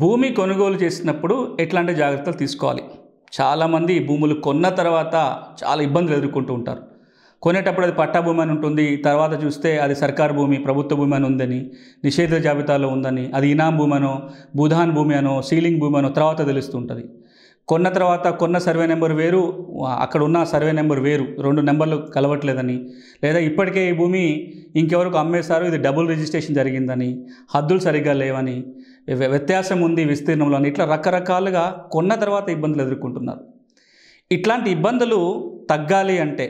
భూమి కొనుగోలు చేసినప్పుడు ఎట్లాంటి జాగ్రత్తలు తీసుకోవాలి చాలామంది భూములు కొన్న తర్వాత చాలా ఇబ్బందులు ఎదుర్కొంటూ ఉంటారు కొనేటప్పుడు అది పట్టా భూమి అని ఉంటుంది తర్వాత చూస్తే అది సర్కార్ భూమి ప్రభుత్వ భూమి అని ఉందని నిషేధ జాబితాలో ఉందని అది ఇనాం భూమి అనో భూధాన్ భూమి అనో సీలింగ్ భూమి అనో తర్వాత తెలుస్తుంటుంది కొన్న తర్వాత కొన్న సర్వే నెంబర్ వేరు అక్కడ ఉన్న సర్వే నెంబర్ వేరు రెండు నెంబర్లు కలవట్లేదని లేదా ఇప్పటికే ఈ భూమి ఇంకెవరకు అమ్మేశారు ఇది డబుల్ రిజిస్ట్రేషన్ జరిగిందని హద్దులు సరిగ్గా లేవని వ్యత్యాసం ఉంది విస్తీర్ణంలో ఇట్లా రకరకాలుగా కొన్న తర్వాత ఇబ్బందులు ఎదుర్కొంటున్నారు ఇట్లాంటి ఇబ్బందులు తగ్గాలి అంటే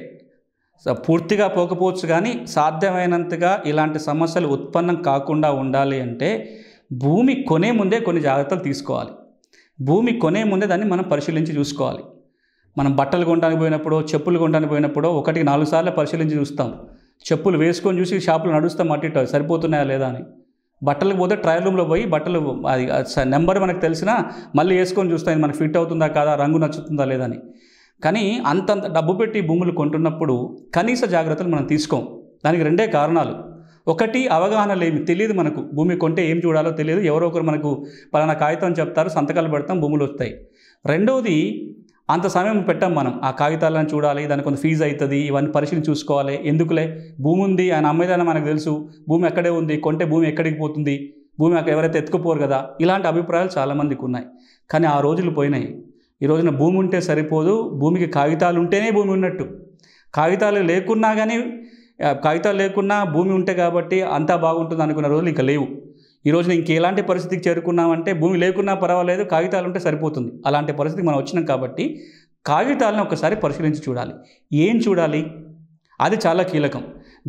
పూర్తిగా పోకపోవచ్చు కానీ సాధ్యమైనంతగా ఇలాంటి సమస్యలు ఉత్పన్నం కాకుండా ఉండాలి అంటే భూమి కొనే ముందే కొన్ని జాగ్రత్తలు తీసుకోవాలి భూమి కొనే ముందే దాన్ని మనం పరిశీలించి చూసుకోవాలి మనం బట్టలు కొనడానికి పోయినప్పుడు చెప్పులు కొనడానికి పోయినప్పుడు ఒకటి నాలుగు సార్లు పరిశీలించి చూస్తాం చెప్పులు వేసుకొని చూసి షాపులు నడుస్తాం అట్టి సరిపోతున్నాయా లేదా అని బట్టలకు పోతే ట్రయల్ రూమ్లో పోయి బట్టలు అది నెంబర్ మనకు తెలిసినా మళ్ళీ వేసుకొని చూస్తాయి మనకు ఫిట్ అవుతుందా కాదా రంగు నచ్చుతుందా లేదని కానీ అంతంత డబ్బు పెట్టి భూములు కొంటున్నప్పుడు కనీస జాగ్రత్తలు మనం తీసుకోం దానికి రెండే కారణాలు ఒకటి అవగాహన లేమి తెలియదు మనకు భూమి కొంటే ఏం చూడాలో తెలియదు ఎవరో ఒకరు మనకు పలానా కాగితం చెప్తారు సంతకాలు పెడతాం భూములు వస్తాయి రెండవది అంత సమయం పెట్టాం మనం ఆ కాగితాలను చూడాలి దానికి కొంత ఫీజు అవుతుంది ఇవన్నీ పరిశీలన చూసుకోవాలి ఎందుకులే భూమి ఉంది ఆయన అమ్మేదని మనకు తెలుసు భూమి ఎక్కడే ఉంది కొంటే భూమి ఎక్కడికి పోతుంది భూమి అక్కడ ఎవరైతే ఎత్తుకుపోరు కదా ఇలాంటి అభిప్రాయాలు చాలామందికి ఉన్నాయి కానీ ఆ రోజులు పోయినాయి ఈ రోజున భూమి ఉంటే సరిపోదు భూమికి కాగితాలు ఉంటేనే భూమి ఉన్నట్టు కాగితాలు లేకున్నా కానీ కాగితాలు లేకున్నా భూమి ఉంటే కాబట్టి అంతా బాగుంటుంది అనుకున్న రోజులు ఇంకా లేవు ఈ రోజున ఎలాంటి పరిస్థితికి చేరుకున్నామంటే భూమి లేకున్నా పర్వాలేదు కాగితాలు ఉంటే సరిపోతుంది అలాంటి పరిస్థితికి మనం వచ్చినాం కాబట్టి కాగితాలను ఒకసారి పరిశీలించి చూడాలి ఏం చూడాలి అది చాలా కీలకం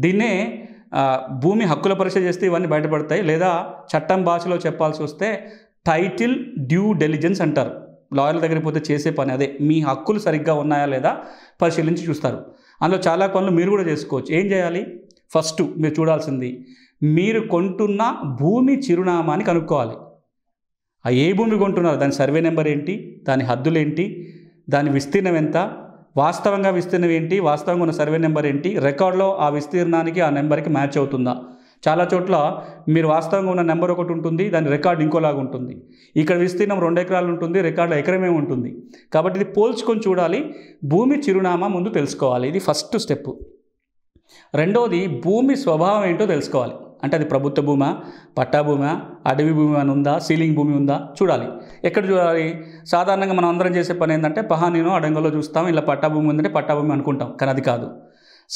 దీన్నే భూమి హక్కుల పరీక్ష చేస్తే ఇవన్నీ బయటపడతాయి లేదా చట్టం భాషలో చెప్పాల్సి వస్తే టైటిల్ డ్యూ డెలిజెన్స్ అంటారు లాయర్ల దగ్గరికి పోతే చేసే పని అదే మీ హక్కులు సరిగ్గా ఉన్నాయా లేదా పరిశీలించి చూస్తారు అందులో చాలా పనులు మీరు కూడా చేసుకోవచ్చు ఏం చేయాలి ఫస్ట్ మీరు చూడాల్సింది మీరు కొంటున్న భూమి చిరునామాని కనుక్కోవాలి ఆ ఏ భూమి కొంటున్నారు దాని సర్వే నెంబర్ ఏంటి దాని హద్దులేంటి దాని విస్తీర్ణం ఎంత వాస్తవంగా విస్తీర్ణం ఏంటి వాస్తవంగా ఉన్న సర్వే నెంబర్ ఏంటి రికార్డులో ఆ విస్తీర్ణానికి ఆ నెంబర్కి మ్యాచ్ అవుతుందా చాలా చోట్ల మీరు వాస్తవంగా ఉన్న నెంబర్ ఒకటి ఉంటుంది దాని రికార్డు ఇంకోలాగా ఉంటుంది ఇక్కడ విస్తీర్ణం రెండు ఎకరాలు ఉంటుంది రికార్డు ఎకరమే ఉంటుంది కాబట్టి ఇది పోల్చుకొని చూడాలి భూమి చిరునామా ముందు తెలుసుకోవాలి ఇది ఫస్ట్ స్టెప్ రెండవది భూమి స్వభావం ఏంటో తెలుసుకోవాలి అంటే అది ప్రభుత్వ భూమా పట్టా భూమా అడవి భూమి అని ఉందా సీలింగ్ భూమి ఉందా చూడాలి ఎక్కడ చూడాలి సాధారణంగా మనం అందరం చేసే పని ఏంటంటే నేను అడంగంలో చూస్తాం ఇలా పట్టా భూమి ఉందంటే పట్టా భూమి అనుకుంటాం కానీ అది కాదు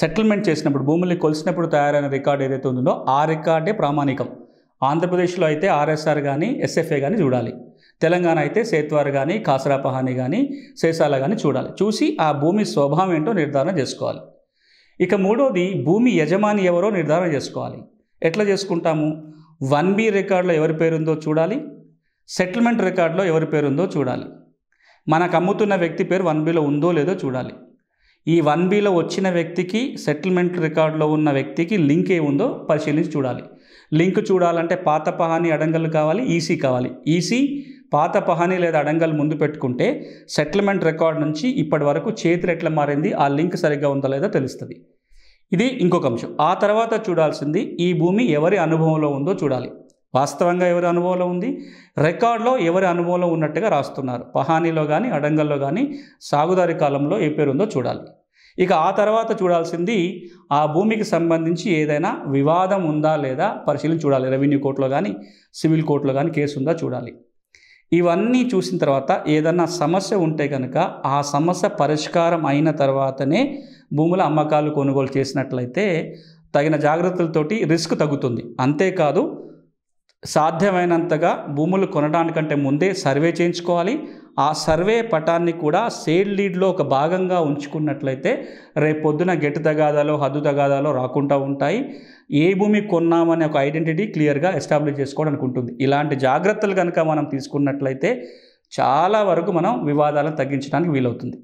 సెటిల్మెంట్ చేసినప్పుడు భూముల్ని కొలిసినప్పుడు తయారైన రికార్డు ఏదైతే ఉందో ఆ రికార్డే ప్రామాణికం ఆంధ్రప్రదేశ్లో అయితే ఆర్ఎస్ఆర్ కానీ ఎస్ఎఫ్ఏ కానీ చూడాలి తెలంగాణ అయితే సేత్వార్ కానీ కాసరా పహాని కానీ సేసాల కానీ చూడాలి చూసి ఆ భూమి స్వభావం ఏంటో నిర్ధారణ చేసుకోవాలి ఇక మూడోది భూమి యజమాని ఎవరో నిర్ధారణ చేసుకోవాలి ఎట్లా చేసుకుంటాము వన్ బి రికార్డులో ఎవరి పేరుందో చూడాలి సెటిల్మెంట్ రికార్డులో ఎవరి పేరుందో చూడాలి మనకు అమ్ముతున్న వ్యక్తి పేరు వన్ బిలో ఉందో లేదో చూడాలి ఈ వన్ బిలో వచ్చిన వ్యక్తికి సెటిల్మెంట్ రికార్డులో ఉన్న వ్యక్తికి లింక్ ఏముందో పరిశీలించి చూడాలి లింక్ చూడాలంటే పాత పహాని అడంగలు కావాలి ఈసీ కావాలి ఈసీ పాత పహాని లేదా అడంగలు ముందు పెట్టుకుంటే సెటిల్మెంట్ రికార్డ్ నుంచి ఇప్పటి వరకు చేతి ఎట్లా మారింది ఆ లింక్ సరిగ్గా ఉందా లేదా తెలుస్తుంది ఇది ఇంకొక అంశం ఆ తర్వాత చూడాల్సింది ఈ భూమి ఎవరి అనుభవంలో ఉందో చూడాలి వాస్తవంగా ఎవరి అనుభవంలో ఉంది రికార్డులో ఎవరి అనుభవంలో ఉన్నట్టుగా రాస్తున్నారు పహానీలో కానీ అడంగల్లో కానీ సాగుదారి కాలంలో ఏ పేరు ఉందో చూడాలి ఇక ఆ తర్వాత చూడాల్సింది ఆ భూమికి సంబంధించి ఏదైనా వివాదం ఉందా లేదా పరిశీలించి చూడాలి రెవెన్యూ కోర్టులో కానీ సివిల్ కోర్టులో కానీ కేసు ఉందా చూడాలి ఇవన్నీ చూసిన తర్వాత ఏదన్నా సమస్య ఉంటే కనుక ఆ సమస్య పరిష్కారం అయిన తర్వాతనే భూముల అమ్మకాలు కొనుగోలు చేసినట్లయితే తగిన జాగ్రత్తలతోటి రిస్క్ తగ్గుతుంది అంతేకాదు సాధ్యమైనంతగా భూములు కొనడానికంటే ముందే సర్వే చేయించుకోవాలి ఆ సర్వే పటాన్ని కూడా సేల్ లీడ్లో ఒక భాగంగా ఉంచుకున్నట్లయితే రేపొద్దున గెట్టు తగాదాలో హద్దు తగాదాలో రాకుండా ఉంటాయి ఏ భూమి కొన్నామనే ఒక ఐడెంటిటీ క్లియర్గా ఎస్టాబ్లిష్ చేసుకోవడానికి ఉంటుంది ఇలాంటి జాగ్రత్తలు కనుక మనం తీసుకున్నట్లయితే చాలా వరకు మనం వివాదాలను తగ్గించడానికి వీలవుతుంది